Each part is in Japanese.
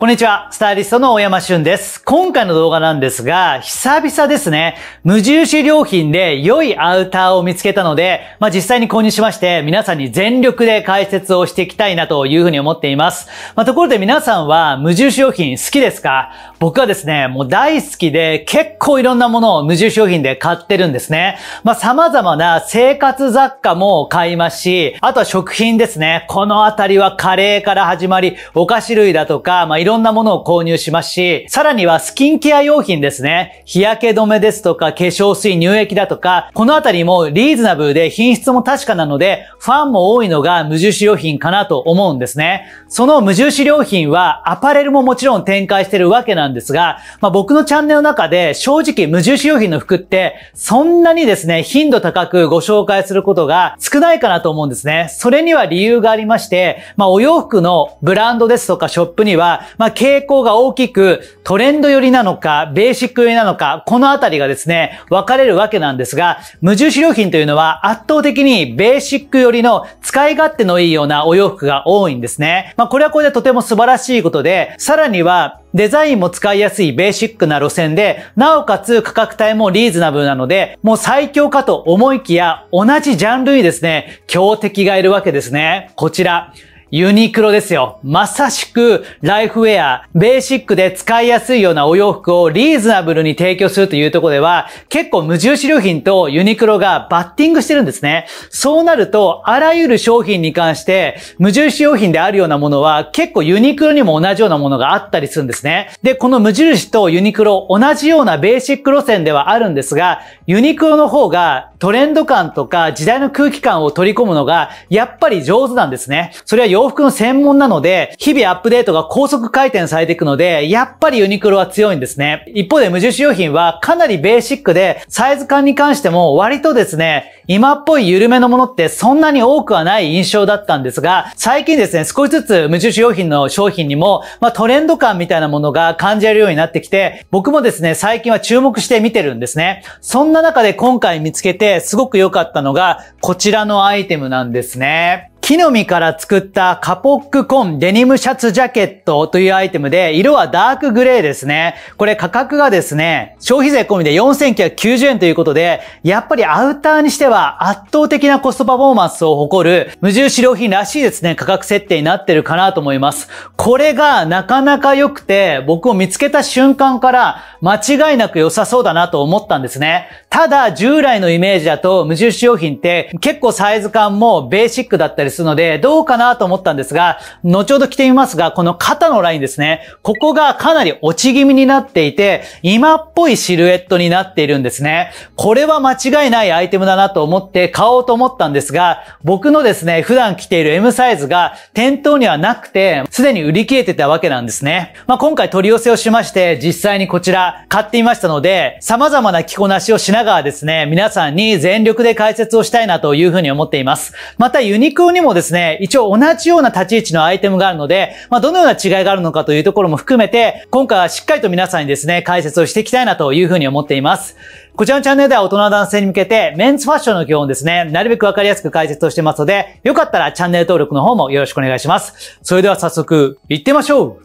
こんにちは、スタイリストの大山俊です。今回の動画なんですが、久々ですね、無印良品で良いアウターを見つけたので、まあ、実際に購入しまして、皆さんに全力で解説をしていきたいなというふうに思っています。まあ、ところで皆さんは無印良品好きですか僕はですね、もう大好きで結構いろんなものを無印良品で買ってるんですね。まあ様々な生活雑貨も買いますし、あとは食品ですね。このあたりはカレーから始まり、お菓子類だとか、まあいろんなものを購入しますし、さらにはスキンケア用品ですね。日焼け止めですとか、化粧水、乳液だとか、このあたりもリーズナブルで品質も確かなので、ファンも多いのが無印良品かなと思うんですね。その無印良品はアパレルももちろん展開してるわけなんですなんですが、まあ、僕のチャンネルの中で正直無印良品の服ってそんなにですね、頻度高くご紹介することが少ないかなと思うんですね。それには理由がありまして、まあ、お洋服のブランドですとかショップには、まあ、傾向が大きくトレンド寄りなのか、ベーシック寄りなのか、このあたりがですね、分かれるわけなんですが、無印良品というのは圧倒的にベーシック寄りの使い勝手のいいようなお洋服が多いんですね。まあ、これはこれでとても素晴らしいことで、さらにはデザインも使いやすいベーシックな路線で、なおかつ価格帯もリーズナブルなので、もう最強かと思いきや、同じジャンルにですね、強敵がいるわけですね。こちら、ユニクロですよ。まさしく、ライフウェア、ベーシックで使いやすいようなお洋服をリーズナブルに提供するというところでは、結構無印良品とユニクロがバッティングしてるんですね。そうなると、あらゆる商品に関して、無印良品であるようなものは、結構ユニクロにも同じようなものがあったりするんですね。で、この無印とユニクロ、同じようなベーシック路線ではあるんですが、ユニクロの方がトレンド感とか時代の空気感を取り込むのが、やっぱり上手なんですね。それは洋服の専門なので、日々アップデートが高速回転されていくので、やっぱりユニクロは強いんですね。一方で無印良品はかなりベーシックで、サイズ感に関しても割とですね、今っぽい緩めのものってそんなに多くはない印象だったんですが、最近ですね、少しずつ無印良品の商品にも、まあトレンド感みたいなものが感じられるようになってきて、僕もですね、最近は注目して見てるんですね。そんな中で今回見つけて、ですごく良かったのが、こちらのアイテムなんですね。木の実から作ったカポックコンデニムシャツジャケットというアイテムで、色はダークグレーですね。これ価格がですね、消費税込みで4990円ということで、やっぱりアウターにしては圧倒的なコストパフォーマンスを誇る無印良品らしいですね、価格設定になってるかなと思います。これがなかなか良くて、僕を見つけた瞬間から間違いなく良さそうだなと思ったんですね。ただ、従来のイメージだと無印良品って結構サイズ感もベーシックだったりするですので、どうかなと思ったんですが、後ほど着てみますが、この肩のラインですね。ここがかなり落ち気味になっていて、今っぽいシルエットになっているんですね。これは間違いないアイテムだなと思って買おうと思ったんですが、僕のですね、普段着ている M サイズが店頭にはなくて、すでに売り切れてたわけなんですね。まあ、今回取り寄せをしまして、実際にこちら買ってみましたので、様々な着こなしをしながらですね、皆さんに全力で解説をしたいなというふうに思っています。またユニクロにももですね、一応同じような立ち位置のアイテムがあるので、まあ、どのような違いがあるのかというところも含めて、今回はしっかりと皆さんにですね、解説をしていきたいなというふうに思っています。こちらのチャンネルでは大人の男性に向けて、メンズファッションの基本ですね、なるべくわかりやすく解説をしてますので、よかったらチャンネル登録の方もよろしくお願いします。それでは早速、行ってみましょう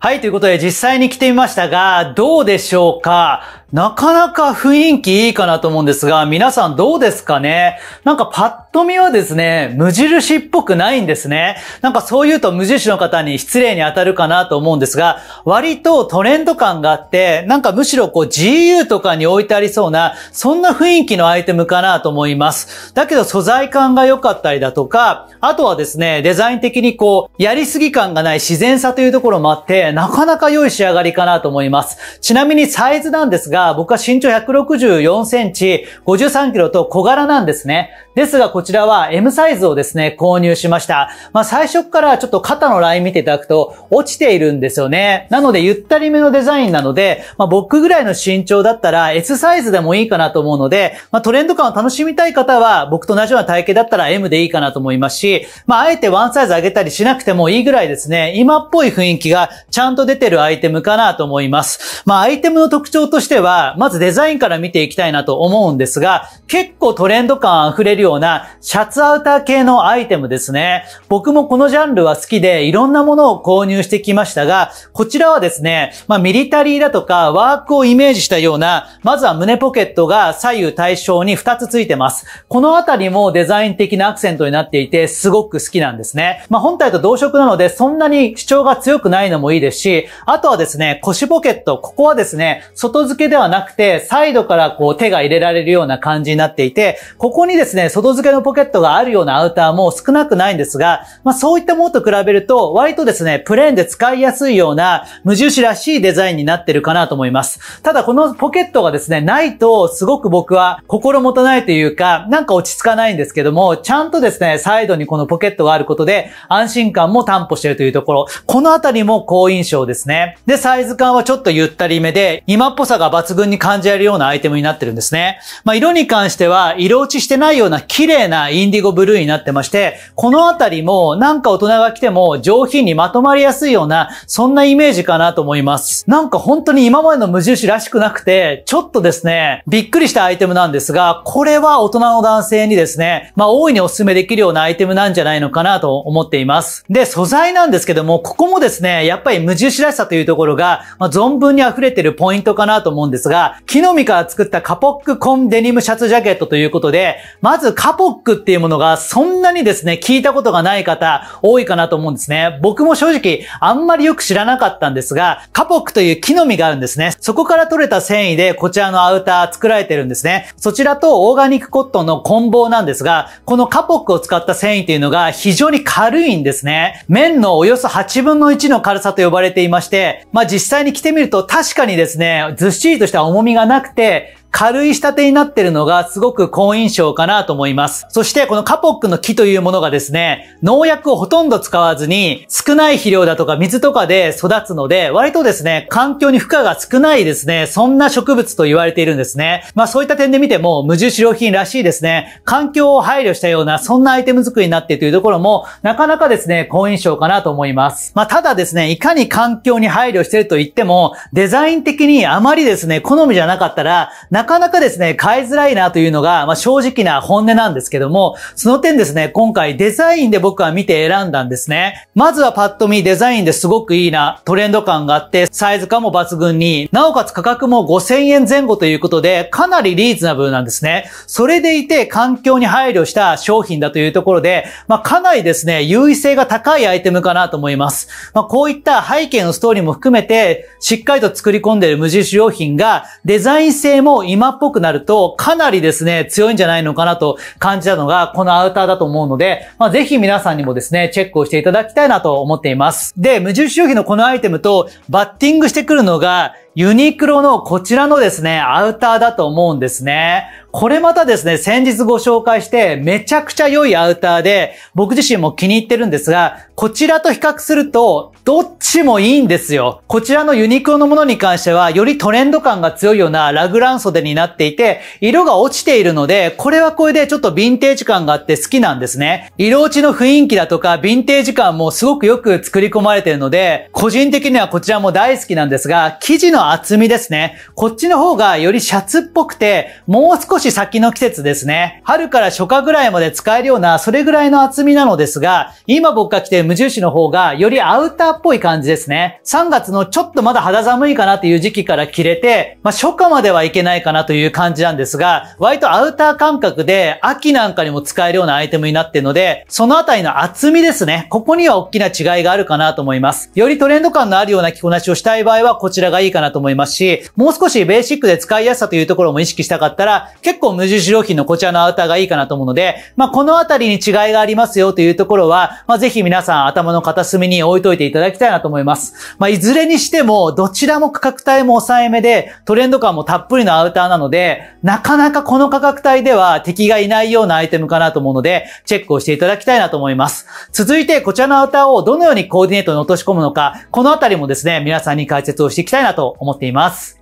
はい、ということで実際に着てみましたが、どうでしょうかなかなか雰囲気いいかなと思うんですが、皆さんどうですかねなんかパッと見はですね、無印っぽくないんですね。なんかそう言うと無印の方に失礼に当たるかなと思うんですが、割とトレンド感があって、なんかむしろこう GU とかに置いてありそうな、そんな雰囲気のアイテムかなと思います。だけど素材感が良かったりだとか、あとはですね、デザイン的にこう、やりすぎ感がない自然さというところもあって、なかなか良い仕上がりかなと思います。ちなみにサイズなんですが、が、僕は身長164センチ、53キロと小柄なんですね。ですが、こちらは M サイズをですね、購入しました。まあ、最初からちょっと肩のライン見ていただくと、落ちているんですよね。なので、ゆったりめのデザインなので、まあ、僕ぐらいの身長だったら S サイズでもいいかなと思うので、まあ、トレンド感を楽しみたい方は、僕と同じような体型だったら M でいいかなと思いますし、まあ、あえてワンサイズ上げたりしなくてもいいぐらいですね、今っぽい雰囲気がちゃんと出てるアイテムかなと思います。まあ、アイテムの特徴としては、は、まずデザインから見ていきたいなと思うんですが、結構トレンド感溢れるようなシャツアウター系のアイテムですね。僕もこのジャンルは好きで、いろんなものを購入してきましたが、こちらはですね、まあミリタリーだとかワークをイメージしたような、まずは胸ポケットが左右対称に2つついてます。このあたりもデザイン的なアクセントになっていて、すごく好きなんですね。まあ本体と同色なので、そんなに主張が強くないのもいいですし、あとはですね、腰ポケット、ここはですね、外付けでではなくて、サイドからこう手が入れられるような感じになっていて、ここにですね、外付けのポケットがあるようなアウターも少なくないんですが、まあそういったものと比べると、割とですね、プレーンで使いやすいような無印らしいデザインになってるかなと思います。ただこのポケットがですね、ないとすごく僕は心もとないというか、なんか落ち着かないんですけども、ちゃんとですね、サイドにこのポケットがあることで安心感も担保しているというところ、このあたりも好印象ですね。で、サイズ感はちょっとゆったりめで、今っぽさが抜群に感じられるようなアイテムになってるんですね。まあ、色に関しては、色落ちしてないような綺麗なインディゴブルーになってまして、このあたりもなんか大人が来ても上品にまとまりやすいような、そんなイメージかなと思います。なんか本当に今までの無印らしくなくて、ちょっとですね、びっくりしたアイテムなんですが、これは大人の男性にですね、まあ、大いにお勧めできるようなアイテムなんじゃないのかなと思っています。で、素材なんですけども、ここもですね、やっぱり無印らしさというところが、まあ、存分に溢れてるポイントかなと思うんですですが、木の実から作ったカポックコンデニムシャツジャケットということで、まずカポックっていうものがそんなにですね、聞いたことがない方多いかなと思うんですね。僕も正直あんまりよく知らなかったんですが、カポックという木の実があるんですね。そこから取れた繊維でこちらのアウター作られてるんですね。そちらとオーガニックコットンの混紡なんですが、このカポックを使った繊維というのが非常に軽いんですね。綿のおよそ8分の1の軽さと呼ばれていまして、まあ実際に着てみると確かにですね、ずっしりととしては重みがなくて、軽い仕立てになってるのがすごく好印象かなと思います。そしてこのカポックの木というものがですね、農薬をほとんど使わずに少ない肥料だとか水とかで育つので、割とですね、環境に負荷が少ないですね、そんな植物と言われているんですね。まあそういった点で見ても無印良品らしいですね、環境を配慮したようなそんなアイテム作りになっているというところも、なかなかですね、好印象かなと思います。まあただですね、いかに環境に配慮してると言っても、デザイン的にあまりですね、好みじゃなかったら、なかなかですね、買いづらいなというのが、まあ、正直な本音なんですけども、その点ですね、今回デザインで僕は見て選んだんですね。まずはパッと見デザインですごくいいな、トレンド感があって、サイズ感も抜群に、なおかつ価格も5000円前後ということで、かなりリーズナブルなんですね。それでいて環境に配慮した商品だというところで、まあ、かなりですね、優位性が高いアイテムかなと思います。まあ、こういった背景のストーリーも含めて、しっかりと作り込んでいる無印良品が、デザイン性も今っぽくなると、かなりですね、強いんじゃないのかなと感じたのが、このアウターだと思うので、まあ、ぜひ皆さんにもですね、チェックをしていただきたいなと思っています。で、無印良品のこのアイテムと、バッティングしてくるのが、ユニクロのこちらのですね、アウターだと思うんですね。これまたですね、先日ご紹介して、めちゃくちゃ良いアウターで、僕自身も気に入ってるんですが、こちらと比較すると、どっちもいいんですよ。こちらのユニクロのものに関しては、よりトレンド感が強いようなラグラン袖になっていて、色が落ちているので、これはこれでちょっとヴィンテージ感があって好きなんですね。色落ちの雰囲気だとか、ヴィンテージ感もすごくよく作り込まれているので、個人的にはこちらも大好きなんですが、生地の厚みですね。こっちの方がよりシャツっぽくて、もう少し先の季節ですね。春から初夏ぐらいまで使えるような、それぐらいの厚みなのですが、今僕が着ている無印の方が、よりアウターっぽい感じですね。3月のちょっとまだ肌寒いかなという時期から着れて、まあ、初夏まではいけないかなという感じなんですが、割とアウター感覚で秋なんかにも使えるようなアイテムになってるので、そのあたりの厚みですね。ここには大きな違いがあるかなと思います。よりトレンド感のあるような着こなしをしたい場合はこちらがいいかなと思いますし、もう少しベーシックで使いやすさというところも意識したかったら、結構無印良品のこちらのアウターがいいかなと思うので、まあ、このあたりに違いがありますよというところは、まあ、ぜひ皆さん頭の片隅に置いといていただだきたいなと思います。まあ、いずれにしても、どちらも価格帯も抑えめで、トレンド感もたっぷりのアウターなので、なかなかこの価格帯では敵がいないようなアイテムかなと思うので、チェックをしていただきたいなと思います。続いて、こちらのアウターをどのようにコーディネートに落とし込むのか、このあたりもですね、皆さんに解説をしていきたいなと思っています。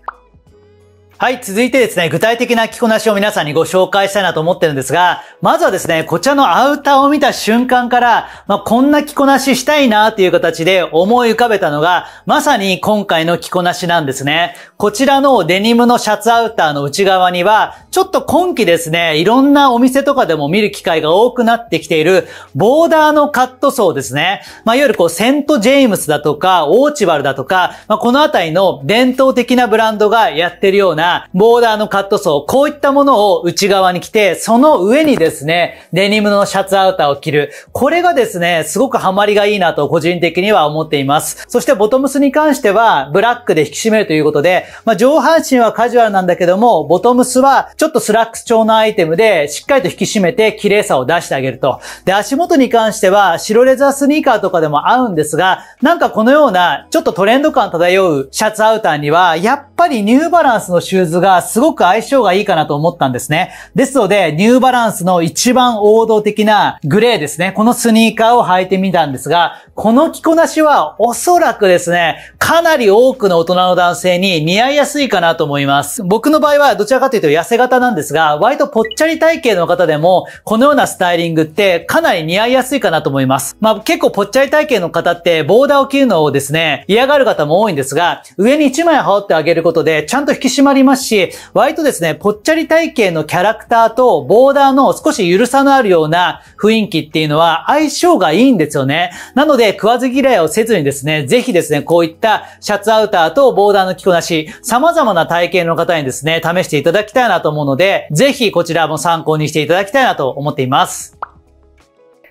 はい、続いてですね、具体的な着こなしを皆さんにご紹介したいなと思ってるんですが、まずはですね、こちらのアウターを見た瞬間から、まあ、こんな着こなししたいなっていう形で思い浮かべたのが、まさに今回の着こなしなんですね。こちらのデニムのシャツアウターの内側には、ちょっと今季ですね、いろんなお店とかでも見る機会が多くなってきている、ボーダーのカット層ですね。まあ、いわゆるこう、セント・ジェームスだとか、オーチバルだとか、まあ、このあたりの伝統的なブランドがやってるような、ボーダーのカット層、こういったものを内側に着て、その上にですね、デニムのシャツアウターを着る。これがですね、すごくハマりがいいなと個人的には思っています。そしてボトムスに関しては、ブラックで引き締めるということで、まあ、上半身はカジュアルなんだけども、ボトムスはちょょっとスラックス調のアイテムで、しっかりと引き締めて綺麗さを出してあげると。で、足元に関しては、白レザースニーカーとかでも合うんですが、なんかこのような、ちょっとトレンド感漂うシャツアウターには、やっぱりニューバランスのシューズがすごく相性がいいかなと思ったんですね。ですので、ニューバランスの一番王道的なグレーですね。このスニーカーを履いてみたんですが、この着こなしはおそらくですね、かなり多くの大人の男性に似合いやすいかなと思います。僕の場合はどちらかというと痩せ型なんですが、割とぽっちゃり体型の方でも、このようなスタイリングってかなり似合いやすいかなと思います。まあ結構ぽっちゃり体型の方ってボーダーを着るのをですね、嫌がる方も多いんですが、上に1枚羽織ってあげることでちゃんと引き締まりますし、割とですね、ぽっちゃり体型のキャラクターとボーダーの少しゆるさのあるような雰囲気っていうのは相性がいいんですよね。なので、で食わず嫌いをせずにですね、ぜひですね、こういったシャツアウターとボーダーの着こなし、様々な体型の方にですね、試していただきたいなと思うので、ぜひこちらも参考にしていただきたいなと思っています。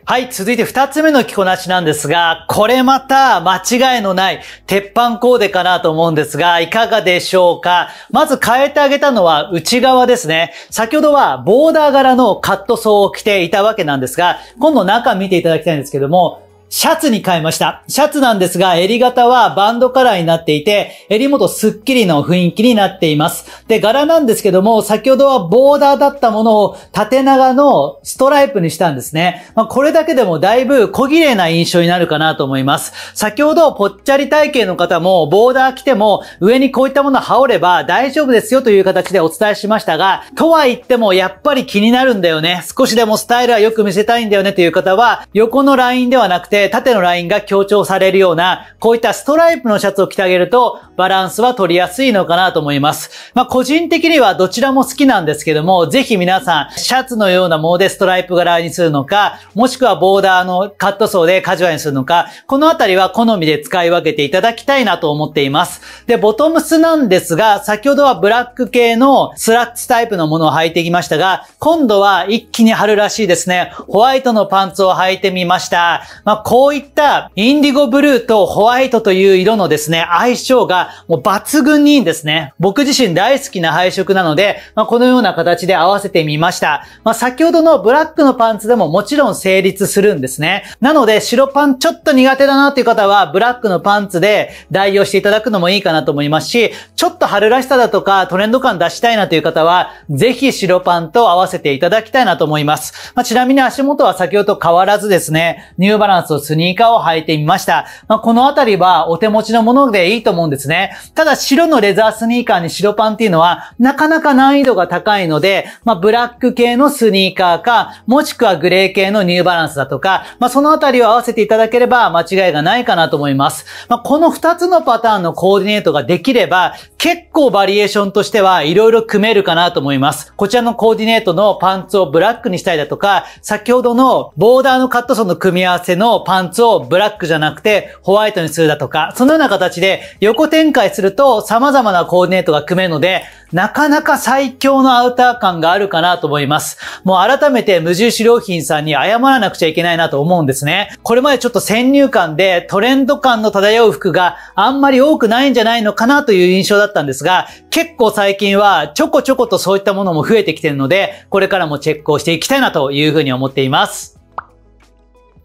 はい、続いて二つ目の着こなしなんですが、これまた間違いのない鉄板コーデかなと思うんですが、いかがでしょうかまず変えてあげたのは内側ですね。先ほどはボーダー柄のカットソーを着ていたわけなんですが、今度中見ていただきたいんですけども、シャツに変えました。シャツなんですが、襟型はバンドカラーになっていて、襟元スッキリの雰囲気になっています。で、柄なんですけども、先ほどはボーダーだったものを縦長のストライプにしたんですね。まあ、これだけでもだいぶ小綺麗な印象になるかなと思います。先ほど、ぽっちゃり体型の方も、ボーダー着ても、上にこういったものを羽織れば大丈夫ですよという形でお伝えしましたが、とは言っても、やっぱり気になるんだよね。少しでもスタイルはよく見せたいんだよねという方は、横のラインではなくて、縦のラインが強調されるような、こういったストライプのシャツを着てあげると、バランスは取りやすいのかなと思います。まあ、個人的にはどちらも好きなんですけども、ぜひ皆さん、シャツのようなモーでストライプ柄にするのか、もしくはボーダーのカットソーでカジュアルにするのか、このあたりは好みで使い分けていただきたいなと思っています。で、ボトムスなんですが、先ほどはブラック系のスラックタイプのものを履いてきましたが、今度は一気に貼るらしいですね。ホワイトのパンツを履いてみました。まあこういったインディゴブルーとホワイトという色のですね、相性がもう抜群にいいんですね。僕自身大好きな配色なので、まあ、このような形で合わせてみました。まあ、先ほどのブラックのパンツでももちろん成立するんですね。なので、白パンちょっと苦手だなという方は、ブラックのパンツで代用していただくのもいいかなと思いますし、ちょっと春らしさだとかトレンド感出したいなという方は、ぜひ白パンと合わせていただきたいなと思います。まあ、ちなみに足元は先ほど変わらずですね、ニューバランスとスニーカーを履いてみました。まあ、このあたりはお手持ちのものでいいと思うんですね。ただ白のレザースニーカーに白パンっていうのはなかなか難易度が高いので、まあ、ブラック系のスニーカーか、もしくはグレー系のニューバランスだとか、まあ、そのあたりを合わせていただければ間違いがないかなと思います。まあ、この2つのパターンのコーディネートができれば、結構バリエーションとしては色々組めるかなと思います。こちらのコーディネートのパンツをブラックにしたいだとか、先ほどのボーダーのカットソーの組み合わせのパンツをブラックじゃなくてホワイトにするだとか、そのような形で横展開すると様々なコーディネートが組めるので、なかなか最強のアウター感があるかなと思います。もう改めて無印良品さんに謝らなくちゃいけないなと思うんですね。これまでちょっと先入観でトレンド感の漂う服があんまり多くないんじゃないのかなという印象だったんですが、結構最近はちょこちょことそういったものも増えてきてるので、これからもチェックをしていきたいなというふうに思っています。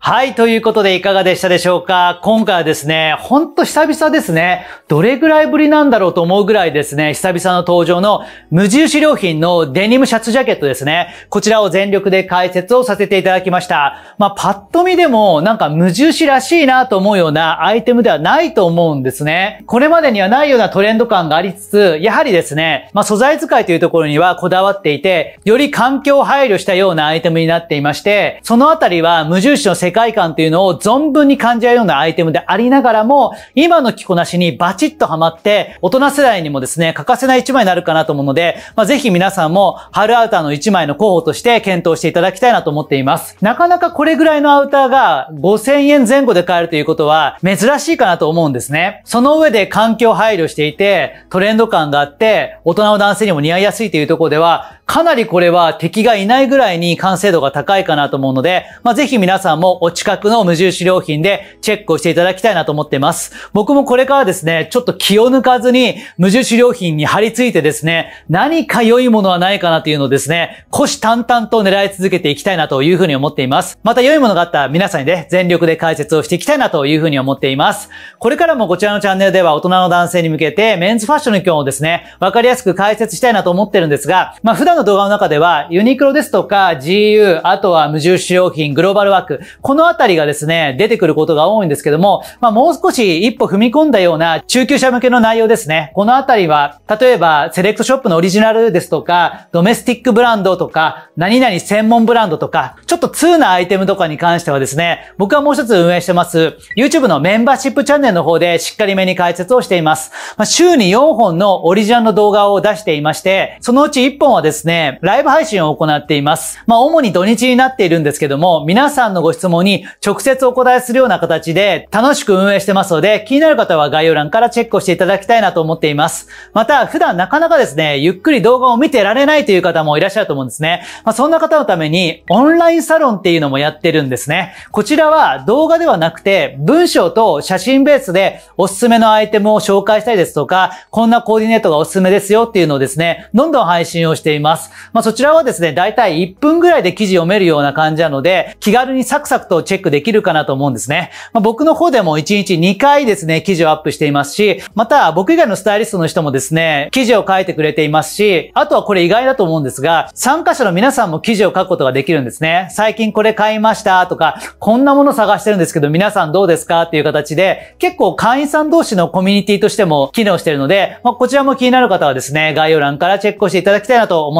はい。ということで、いかがでしたでしょうか今回はですね、ほんと久々ですね。どれぐらいぶりなんだろうと思うぐらいですね、久々の登場の無印良品のデニムシャツジャケットですね。こちらを全力で解説をさせていただきました。まあ、パッと見でも、なんか無印らしいなと思うようなアイテムではないと思うんですね。これまでにはないようなトレンド感がありつつ、やはりですね、まあ、素材使いというところにはこだわっていて、より環境を配慮したようなアイテムになっていまして、そのあたりは無印の世界観っていうのを存分に感じ合うようなアイテムでありながらも、今の着こなしにバチッとハマって、大人世代にもですね、欠かせない一枚になるかなと思うので、まあ、ぜひ皆さんも春アウターの一枚の候補として検討していただきたいなと思っています。なかなかこれぐらいのアウターが5000円前後で買えるということは珍しいかなと思うんですね。その上で環境配慮していて、トレンド感があって、大人の男性にも似合いやすいというところでは、かなりこれは敵がいないぐらいに完成度が高いかなと思うので、まあ、ぜひ皆さんもお近くの無印良品でチェックをしていただきたいなと思っています。僕もこれからですね、ちょっと気を抜かずに無印良品に張り付いてですね、何か良いものはないかなというのをですね、虎視眈々と狙い続けていきたいなというふうに思っています。また良いものがあったら皆さんにね、全力で解説をしていきたいなというふうに思っています。これからもこちらのチャンネルでは大人の男性に向けてメンズファッションの今日をですね、わかりやすく解説したいなと思ってるんですが、まあ普段の動画の中では、ユニクロですとか GU、あとは無印用品、グローバルワーク、このあたりがですね、出てくることが多いんですけども、まあ、もう少し一歩踏み込んだような中級者向けの内容ですね。このあたりは、例えば、セレクトショップのオリジナルですとか、ドメスティックブランドとか、何々専門ブランドとか、ちょっと通なアイテムとかに関してはですね、僕はもう一つ運営してます、YouTube のメンバーシップチャンネルの方でしっかりめに解説をしています。まあ、週に4本のオリジナルの動画を出していまして、そのうち1本はですね、ね、ライブ配信を行っています。まあ、主に土日になっているんですけども、皆さんのご質問に直接お答えするような形で楽しく運営してますので、気になる方は概要欄からチェックをしていただきたいなと思っています。また、普段なかなかですね、ゆっくり動画を見てられないという方もいらっしゃると思うんですね。まあ、そんな方のために、オンラインサロンっていうのもやってるんですね。こちらは動画ではなくて、文章と写真ベースでおすすめのアイテムを紹介したりですとか、こんなコーディネートがおすすめですよっていうのをですね、どんどん配信をしています。ます。まあ、そちらはですね、だいたい1分ぐらいで記事読めるような感じなので、気軽にサクサクとチェックできるかなと思うんですね。まあ、僕の方でも1日2回ですね、記事をアップしていますし、また僕以外のスタイリストの人もですね、記事を書いてくれていますし、あとはこれ意外だと思うんですが、参加者の皆さんも記事を書くことができるんですね。最近これ買いましたとか、こんなもの探してるんですけど皆さんどうですかっていう形で、結構会員さん同士のコミュニティとしても機能しているので、まあ、こちらも気になる方はですね、概要欄からチェックをしていただきたいなと思います。